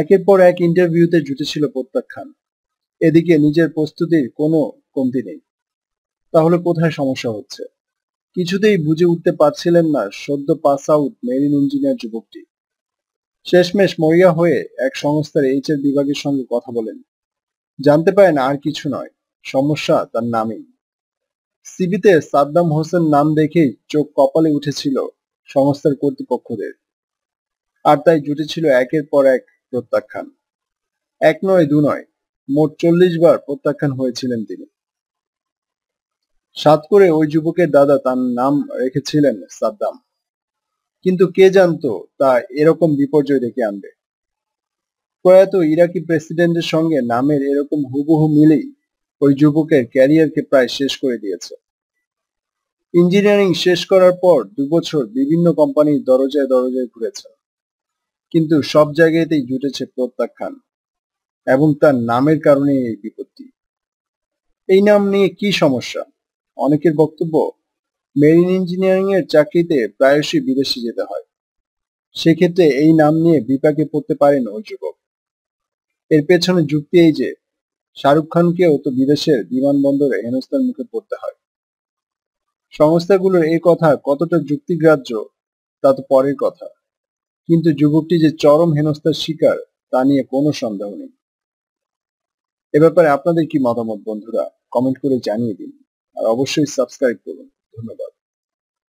একের পর এক ইন্টারভিউতে জুটেছিল প্রত্যাখ্যান এদিকে নিজের প্রস্তুতির কোনো কমতি নেই তাহলে কোথায় সমস্যা হচ্ছে কিছুতেই বুঝে উঠতে পারছিলেন না সদ্য পাস আউট মেরিন ইঞ্জিনিয়ার যুবকটি শেষমেশ মরিয়া হয়ে এক সংস্থার এইচএর বিভাগের সঙ্গে কথা বলেন জানতে পারেন আর কিছু নয় সমস্যা তার নামই সিবিতে সাদ্দাম হোসেন নাম দেখেই চোখ কপালে উঠেছিল সংস্থার কর্তৃপক্ষদের আর তাই জুটেছিল একের পর এক প্রত্যাখ্যান এক নয় দু নয় মোট চল্লিশ বার প্রত্যাখ্যান হয়েছিলেন তিনি সাত করে ওই যুবকের দাদা তার নাম রেখেছিলেন সাদ্দাম কিন্তু কে জানতো তা এরকম বিপর্যয় ডেকে আনবে প্রয়াত ইরাকি প্রেসিডেন্টের সঙ্গে নামের এরকম হুবহু মিলেই ওই যুবকের ক্যারিয়ারকে প্রায় শেষ করে দিয়েছে ইঞ্জিনিয়ারিং শেষ করার পর দু বছর বিভিন্ন কোম্পানির দরজায় দরজায় ঘুরেছেন কিন্তু সব জায়গাতেই জুটেছে প্রত্যাখ্যান এবং তার নামের কারণে এই বিপত্তি এই নাম নিয়ে কি সমস্যা অনেকের বক্তব্য মেরিন ইঞ্জিনিয়ারিং এর চাকরিতে প্রায়শই বিদেশে যেতে হয় সেক্ষেত্রে এই নাম নিয়ে বিপাকে পড়তে পারেন ওই যুবক এর পেছনে যুক্তি এই যে শাহরুখ খানকেও তো বিদেশের বিমানবন্দরে হেনস্থার মুখে পড়তে হয় সংস্থাগুলোর এই কথা কতটা যুক্তিগ্রাহ্য তা তো পরের কথা কিন্তু যুবকটি যে চরম হেনস্থার শিকার তা নিয়ে কোনো সন্দেহ নেই এ ব্যাপারে আপনাদের কি মতামত বন্ধুরা কমেন্ট করে জানিয়ে দিন আর অবশ্যই সাবস্ক্রাইব করুন ধন্যবাদ